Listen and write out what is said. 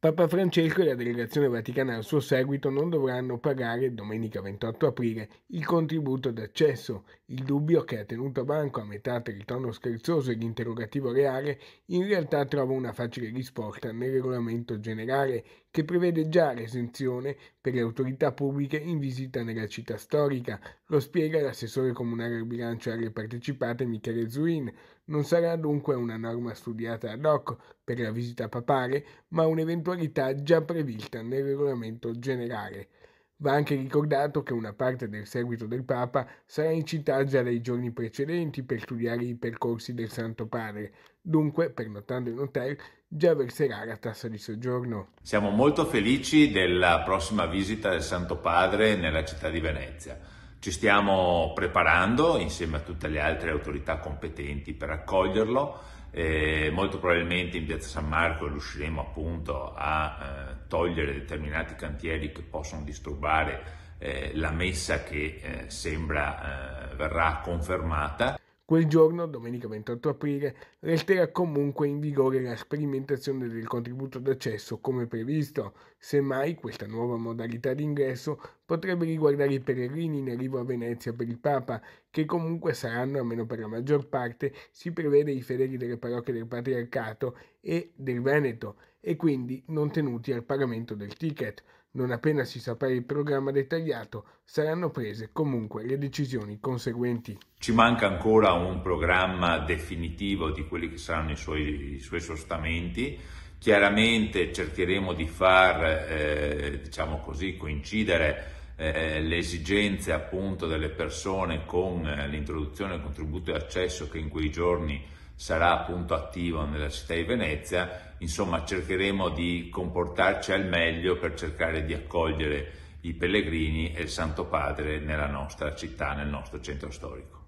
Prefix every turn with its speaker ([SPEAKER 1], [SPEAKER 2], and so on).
[SPEAKER 1] Papa Francesco e la delegazione vaticana al suo seguito non dovranno pagare domenica 28 aprile il contributo d'accesso, il dubbio che ha tenuto banco a metà tra il tono scherzoso e l'interrogativo reale in realtà trova una facile risposta nel regolamento generale che prevede già l'esenzione per le autorità pubbliche in visita nella città storica, lo spiega l'assessore comunale al bilancio alle partecipate Michele Zuin. Non sarà dunque una norma studiata ad hoc per la visita papale, ma un eventuale contrattualità già prevista nel regolamento generale. Va anche ricordato che una parte del seguito del Papa sarà in città già dai giorni precedenti per studiare i percorsi del Santo Padre, dunque, pernottando in hotel, già verserà la tassa di soggiorno.
[SPEAKER 2] Siamo molto felici della prossima visita del Santo Padre nella città di Venezia. Ci stiamo preparando insieme a tutte le altre autorità competenti per accoglierlo eh, molto probabilmente in piazza San Marco riusciremo appunto a eh, togliere determinati cantieri che possono disturbare eh, la messa che eh, sembra eh, verrà confermata.
[SPEAKER 1] Quel giorno, domenica 28 aprile, resterà comunque in vigore la sperimentazione del contributo d'accesso come previsto, semmai questa nuova modalità di ingresso potrebbe riguardare i peregrini in arrivo a Venezia per il Papa, che comunque saranno, almeno per la maggior parte, si prevede i fedeli delle parrocchie del Patriarcato e del Veneto, e quindi non tenuti al pagamento del ticket. Non appena si saprà il programma dettagliato, saranno prese comunque le decisioni conseguenti.
[SPEAKER 2] Ci manca ancora un programma definitivo di quelli che saranno i suoi, i suoi sostamenti. Chiaramente cercheremo di far, eh, diciamo così, coincidere eh, le esigenze appunto delle persone con eh, l'introduzione del contributo di accesso che in quei giorni sarà appunto attivo nella città di Venezia, insomma cercheremo di comportarci al meglio per cercare di accogliere i pellegrini e il Santo Padre nella nostra città, nel nostro centro storico.